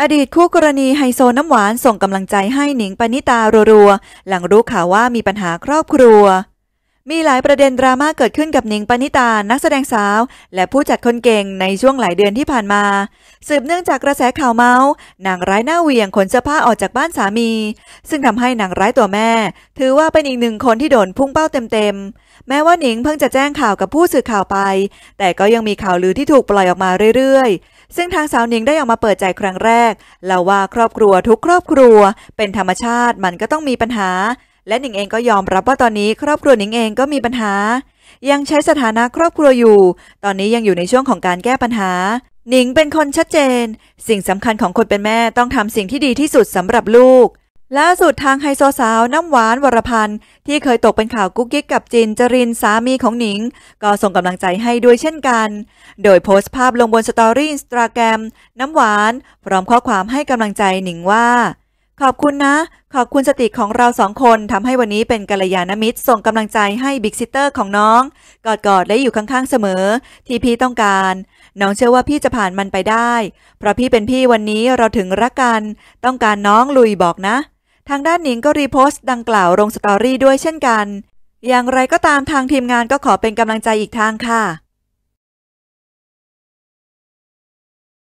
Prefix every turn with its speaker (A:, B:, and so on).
A: อดีตคู่กรณีไฮโซน้ำหวานส่งกำลังใจให้หนิงปณิตารัวๆ หลังรู้ข่าวว่ามีปัญหาครอบครัวมีหลายประเด็นดราม่าเกิดขึ้นกับหนิงปณิตานักแสดงสาว และผู้จัดคนเก่งในช่วงหลายเดือนที่ผ่านมา สืบเนื่องจากกระแสข่าวเมาส์นางร้ายหน้าเวียงขนเสื้อผ้าออกจากบ้านสามี ซึ่งทำให้นางร้ายตัวแม่ ถือว่าเป็นอีกหนึ่งคนที่โดนพุ่งเป้าเต็มๆแม้ว่าหนิงเพิ่งจะแจ้งข่าวกับผู้สื่อข่าวไป แต่ก็ยังมีข่าวลือที่ถูกปล่อยออกมาเรื่อยๆ ซึ่งทางสาวหนิงได้ออกมาเปิดใจครั้งแรกเล่าว่าครอบครัวทุกครอบครัว เป็นธรรมชาติมันก็ต้องมีปัญหาและหนิงเองก็ยอมรับว่าตอนนี้ครอบครัวหนิงเองก็มีปัญหา ยังใช้สถานะครอบครัวอยู่ ตอนนี้ยังอยู่ในช่วงของการแก้ปัญหา หนิงเป็นคนชัดเจน สิ่งสำคัญของคนเป็นแม่ต้องทำสิ่งที่ดีที่สุดสำหรับลูกล่าสุดทางไฮโซสาว น้ำหวานวรพันธ์ที่เคยตกเป็นข่าวกุ๊กกิ๊กกับจินจรินสามีของหนิง ก็ส่งกำลังใจให้ด้วยเช่นกัน โดยโพสต์ภาพลงบนสตอรี่อินสตาแกรมน้ำหวาน พร้อมข้อความให้กำลังใจหนิงว่าขอบคุณนะ ขอบคุณสติของเราสองคนทำให้วันนี้เป็นกัลยาณมิตร ส่งกำลังใจให้บิ๊กซิเตอร์ของน้อง กอดๆ และอยู่ข้างๆเสมอ ที่พี่ต้องการ น้องเชื่อว่าพี่จะผ่านมันไปได้ เพราะพี่เป็นพี่วันนี้เราถึงรักกัน ต้องการน้องลุยบอกนะ ทางด้านหนิงก็รีโพสต์ดังกล่าวลงสตอรี่ด้วยเช่นกัน อย่างไรก็ตามทางทีมงานก็ขอเป็นกำลังใจอีกทางค่ะ